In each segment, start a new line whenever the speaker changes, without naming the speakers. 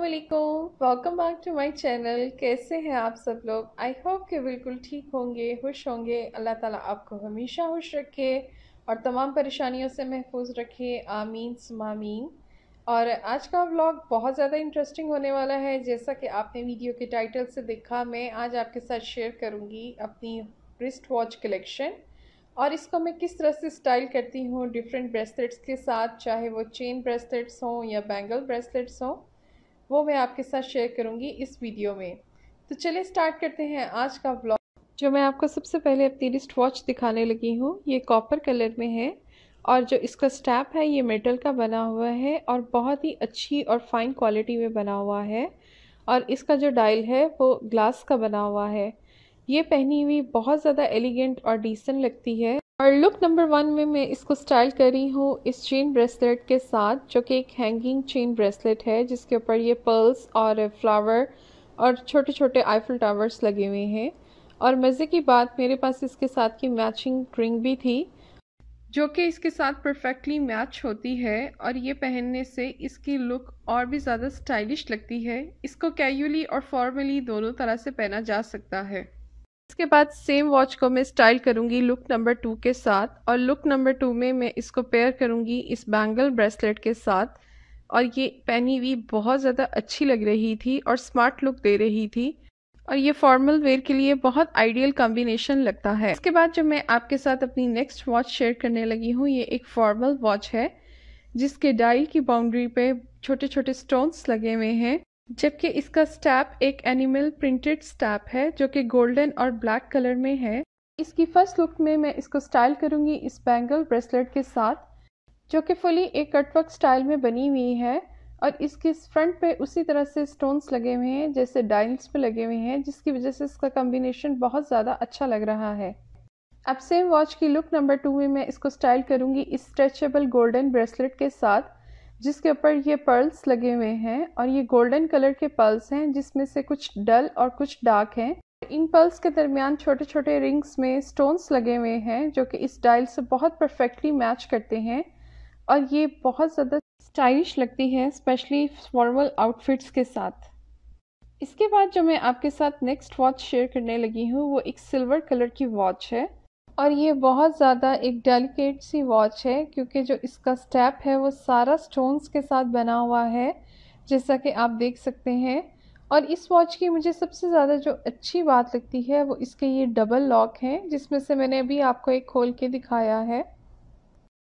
असलकुम welcome back to my channel कैसे हैं आप सब लोग आई होप के बिल्कुल ठीक होंगे खुश होंगे अल्लाह ताला आपको हमेशा खुश रखे और तमाम परेशानियों से महफूज रखे आमीन सुमामीन और आज का व्लॉग बहुत ज़्यादा इंटरेस्टिंग होने वाला है जैसा कि आपने वीडियो के टाइटल से देखा मैं आज आपके साथ शेयर करूँगी अपनी रिस्ट वॉच कलेक्शन और इसको मैं किस तरह से स्टाइल करती हूँ डिफरेंट ब्रेसलेट्स के साथ चाहे वो चेन ब्रेसलेट्स हों या बैंगल ब्रेसलेट्स हों वो मैं आपके साथ शेयर करूँगी इस वीडियो में तो चलिए स्टार्ट करते हैं आज का ब्लॉग जो मैं आपको सबसे पहले अपनी रिस्ट वॉच दिखाने लगी हूँ ये कॉपर कलर में है और जो इसका स्टैप है ये मेटल का बना हुआ है और बहुत ही अच्छी और फाइन क्वालिटी में बना हुआ है और इसका जो डायल है वो ग्लास का बना हुआ है ये पहनी हुई बहुत ज़्यादा एलिगेंट और डिसेंट लगती है और लुक नंबर वन में मैं इसको स्टाइल कर रही हूँ इस चेन ब्रेसलेट के साथ जो कि एक हैंगिंग चेन ब्रेसलेट है जिसके ऊपर ये पर्ल्स और फ्लावर और छोटे छोटे आईफल टावर्स लगे हुए हैं और मज़े की बात मेरे पास इसके साथ की मैचिंग रिंग भी थी जो कि इसके साथ परफेक्टली मैच होती है और ये पहनने से इसकी लुक और भी ज़्यादा स्टाइलिश लगती है इसको कैजुअली और फॉर्मली दोनों तरह से पहना जा सकता है इसके बाद सेम वॉच को मैं स्टाइल करूंगी लुक नंबर टू के साथ और लुक नंबर टू में मैं इसको पेयर करूंगी इस बैंगल ब्रेसलेट के साथ और ये पहनी हुई बहुत ज़्यादा अच्छी लग रही थी और स्मार्ट लुक दे रही थी और ये फॉर्मल वेयर के लिए बहुत आइडियल कॉम्बिनेशन लगता है इसके बाद जो मैं आपके साथ अपनी नेक्स्ट वॉच शेयर करने लगी हूँ ये एक फॉर्मल वॉच है जिसके डायल की बाउंड्री पे छोटे छोटे स्टोन्स लगे हुए हैं जबकि इसका स्टैप एक एनिमल प्रिंटेड स्टैप है जो कि गोल्डन और ब्लैक कलर में है इसकी फर्स्ट लुक में मैं इसको स्टाइल करूंगी इस बैंगल ब्रेसलेट के साथ जो कि फुली एक कटवर्क स्टाइल में बनी हुई है और इसके फ्रंट पे उसी तरह से स्टोन्स लगे हुए हैं जैसे डायल्स पे लगे हुए हैं जिसकी वजह से इसका कॉम्बिनेशन बहुत ज़्यादा अच्छा लग रहा है अब सेम वॉच की लुक नंबर टू में मैं इसको स्टाइल करूंगी इस स्ट्रेचेबल गोल्डन ब्रेसलेट के साथ जिसके ऊपर ये पर्ल्स लगे हुए हैं और ये गोल्डन कलर के पर्ल्स हैं जिसमें से कुछ डल और कुछ डार्क हैं इन पर्ल्स के दरमियान छोटे छोटे रिंग्स में स्टोन्स लगे हुए हैं जो कि इस डायल से बहुत परफेक्टली मैच करते हैं और ये बहुत ज़्यादा स्टाइलिश लगती है स्पेशली फॉर्मल आउटफिट्स के साथ इसके बाद जो मैं आपके साथ नेक्स्ट वॉच शेयर करने लगी हूँ वो एक सिल्वर कलर की वॉच है और ये बहुत ज़्यादा एक डेलिकेट सी वॉच है क्योंकि जो इसका स्टेप है वो सारा स्टोन्स के साथ बना हुआ है जैसा कि आप देख सकते हैं और इस वॉच की मुझे सबसे ज़्यादा जो अच्छी बात लगती है वो इसके ये डबल लॉक हैं जिसमें से मैंने अभी आपको एक खोल के दिखाया है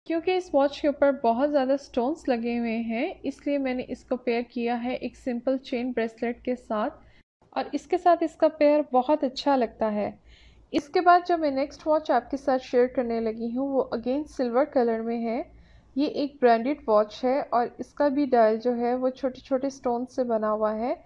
क्योंकि इस वॉच के ऊपर बहुत ज़्यादा स्टोन्स लगे हुए हैं इसलिए मैंने इसको पेयर किया है एक सिंपल चेन ब्रेसलेट के साथ और इसके साथ इसका पेयर बहुत अच्छा लगता है इसके बाद जब मैं नेक्स्ट वॉच आपके साथ शेयर करने लगी हूँ वो अगेन सिल्वर कलर में है ये एक ब्रांडेड वॉच है और इसका भी डायल जो है वो छोटे छोटे स्टोन से बना हुआ है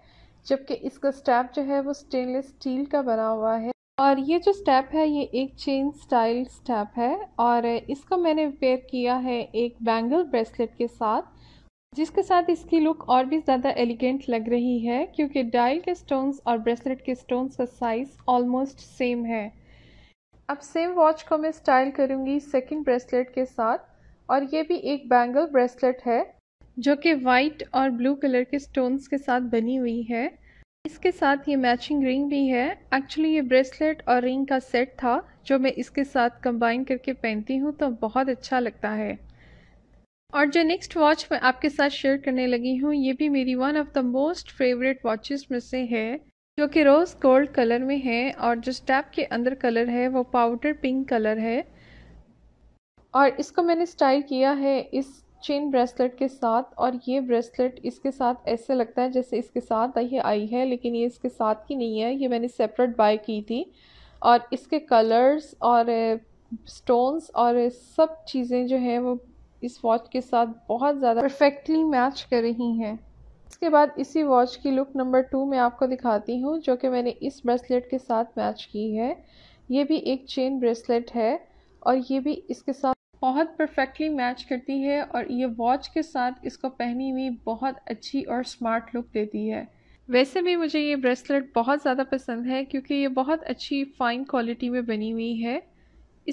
जबकि इसका स्टैप जो है वो स्टेनलेस स्टील का बना हुआ है और ये जो स्टैप है ये एक चेन स्टाइल स्टैप है और इसको मैंने पेयर किया है एक बैंगल ब्रेसलेट के साथ जिसके साथ इसकी लुक और भी ज़्यादा एलिगेंट लग रही है क्योंकि डायल के स्टोन्स और ब्रेसलेट के स्टोन्स का साइज़ ऑलमोस्ट सेम है अब सेम वॉच को मैं स्टाइल करूँगी सेकेंड ब्रेसलेट के साथ और ये भी एक बैंगल ब्रेसलेट है जो कि वाइट और ब्लू कलर के स्टोन्स के साथ बनी हुई है इसके साथ ये मैचिंग रिंग भी है एक्चुअली ये ब्रेसलेट और रिंग का सेट था जो मैं इसके साथ कंबाइन करके पहनती हूँ तो बहुत अच्छा लगता है और जो नेक्स्ट वॉच मैं आपके साथ शेयर करने लगी हूँ ये भी मेरी one of the most favourite watches में से है जो कि रोज़ गोल्ड कलर में है और जो स्टैप के अंदर कलर है वो पाउडर पिंक कलर है और इसको मैंने स्टाइल किया है इस चेन ब्रेसलेट के साथ और ये ब्रेसलेट इसके साथ ऐसे लगता है जैसे इसके साथ ये आई है लेकिन ये इसके साथ की नहीं है ये मैंने सेपरेट बाय की थी और इसके कलर्स और स्टोन्स और सब चीज़ें जो हैं वो इस वॉच के साथ बहुत ज़्यादा परफेक्टली मैच कर रही हैं इसके बाद इसी वॉच की लुक नंबर टू में आपको दिखाती हूँ जो कि मैंने इस ब्रेसलेट के साथ मैच की है ये भी एक चेन ब्रेसलेट है और ये भी इसके साथ बहुत परफेक्टली मैच करती है और ये वॉच के साथ इसको पहनी हुई बहुत अच्छी और स्मार्ट लुक देती है वैसे भी मुझे ये ब्रेसलेट बहुत ज़्यादा पसंद है क्योंकि ये बहुत अच्छी फ़ाइन क्वालिटी में बनी हुई है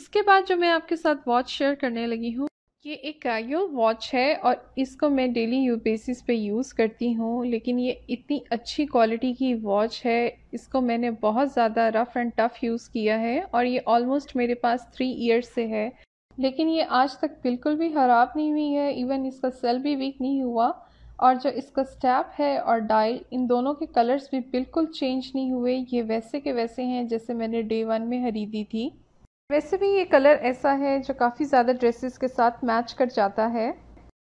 इसके बाद जो मैं आपके साथ वॉच शेयर करने लगी हूँ ये एक कायो वॉच है और इसको मैं डेली यू बेसिस पे यूज़ करती हूँ लेकिन ये इतनी अच्छी क्वालिटी की वॉच है इसको मैंने बहुत ज़्यादा रफ़ एंड टफ़ यूज़ किया है और ये ऑलमोस्ट मेरे पास थ्री ईयर्स से है लेकिन ये आज तक बिल्कुल भी ख़राब नहीं हुई है इवन इसका सेल भी वीक नहीं हुआ और जो इसका स्टैप है और डायल इन दोनों के कलर्स भी बिल्कुल चेंज नहीं हुए ये वैसे के वैसे हैं जैसे मैंने डे वन में खरीदी थी वैसे भी ये कलर ऐसा है जो काफ़ी ज़्यादा ड्रेसेस के साथ मैच कर जाता है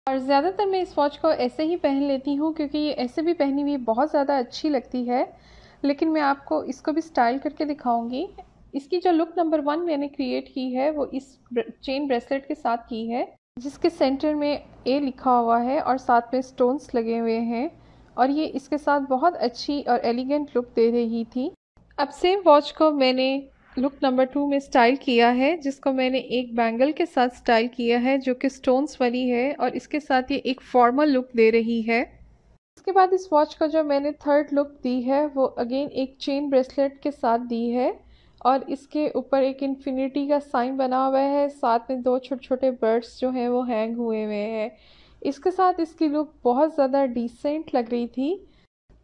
और ज़्यादातर मैं इस वॉच को ऐसे ही पहन लेती हूँ क्योंकि ये ऐसे भी पहनी हुई बहुत ज़्यादा अच्छी लगती है लेकिन मैं आपको इसको भी स्टाइल करके दिखाऊंगी इसकी जो लुक नंबर वन मैंने क्रिएट की है वो इस चेन ब्रेसलेट के साथ की है जिसके सेंटर में ए लिखा हुआ है और साथ में स्टोन्स लगे हुए हैं और ये इसके साथ बहुत अच्छी और एलिगेंट लुक दे रही थी अब सेम वॉच को मैंने लुक नंबर टू में स्टाइल किया है जिसको मैंने एक बैंगल के साथ स्टाइल किया है जो कि स्टोन्स वाली है और इसके साथ ये एक फॉर्मल लुक दे रही है इसके बाद इस वॉच का जो मैंने थर्ड लुक दी है वो अगेन एक चेन ब्रेसलेट के साथ दी है और इसके ऊपर एक इन्फिनिटी का साइन बना हुआ है साथ में दो छोटे छोटे बर्ड्स जो हैं वो हैंग हुए हुए हैं इसके साथ इसकी लुक बहुत ज़्यादा डिसेंट लग रही थी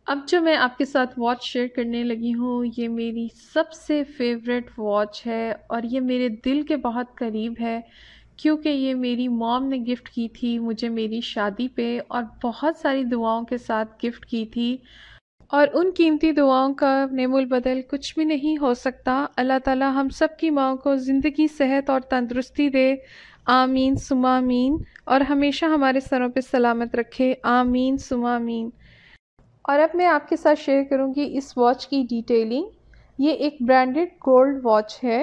अब जो मैं आपके साथ वॉच शेयर करने लगी हूँ ये मेरी सबसे फेवरेट वॉच है और ये मेरे दिल के बहुत करीब है क्योंकि ये मेरी मॉम ने गिफ़्ट की थी मुझे मेरी शादी पे और बहुत सारी दुआओं के साथ गिफ़्ट की थी और उन कीमती दुआओं का नेमुल बदल कुछ भी नहीं हो सकता अल्लाह ताला हम सब की माओ को ज़िंदगी सेहत और तंदरुस्ती दे आमीन सुमामीन और हमेशा हमारे सरों पे सलामत रखे आमीन सुमामीन और अब मैं आपके साथ शेयर करूँगी इस वॉच की डिटेलिंग ये एक ब्रांडेड गोल्ड वॉच है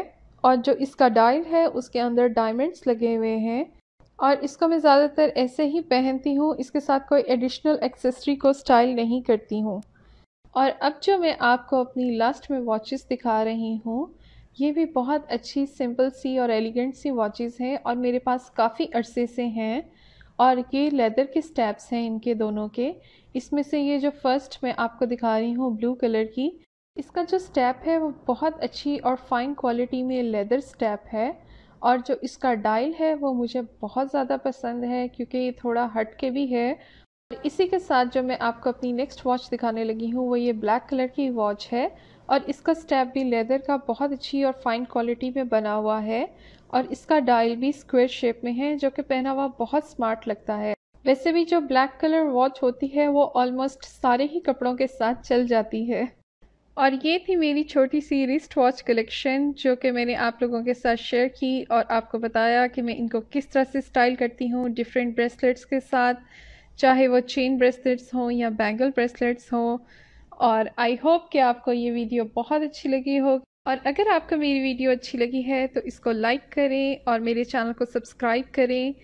और जो इसका डायल है उसके अंदर डायमंड्स लगे हुए हैं और इसको मैं ज़्यादातर ऐसे ही पहनती हूँ इसके साथ कोई एडिशनल एक्सेसरी को स्टाइल नहीं करती हूँ और अब जो मैं आपको अपनी लास्ट में वॉचेस दिखा रही हूँ ये भी बहुत अच्छी सिंपल सी और एलिगेंट सी वॉचेस हैं और मेरे पास काफ़ी अरसे से हैं और ये लेदर के स्टेप्स हैं इनके दोनों के इसमें से ये जो फर्स्ट मैं आपको दिखा रही हूँ ब्लू कलर की इसका जो स्टेप है वो बहुत अच्छी और फाइन क्वालिटी में लेदर स्टेप है और जो इसका डायल है वो मुझे बहुत ज़्यादा पसंद है क्योंकि ये थोड़ा हट के भी है और इसी के साथ जो मैं आपको अपनी नेक्स्ट वॉच दिखाने लगी हूँ वो ये ब्लैक कलर की वॉच है और इसका स्टेप भी लेदर का बहुत अच्छी और फाइन क्वालिटी में बना हुआ है और इसका डायल भी स्क्वेयर शेप में है जो कि पहना हुआ बहुत स्मार्ट लगता है वैसे भी जो ब्लैक कलर वॉच होती है वो ऑलमोस्ट सारे ही कपड़ों के साथ चल जाती है और ये थी मेरी छोटी सी रिस्ट वॉच कलेक्शन जो कि मैंने आप लोगों के साथ शेयर की और आपको बताया कि मैं इनको किस तरह से स्टाइल करती हूँ डिफरेंट ब्रेसलेट्स के साथ चाहे वो चेन ब्रेसलेट्स हों या बैंगल ब्रेसलेट्स हों और आई होप कि आपको ये वीडियो बहुत अच्छी लगी होगी और अगर आपको मेरी वीडियो अच्छी लगी है तो इसको लाइक करें और मेरे चैनल को सब्सक्राइब करें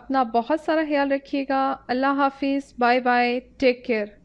अपना बहुत सारा ख्याल रखिएगा अल्लाह हाफिज़ बाय बाय टेक केयर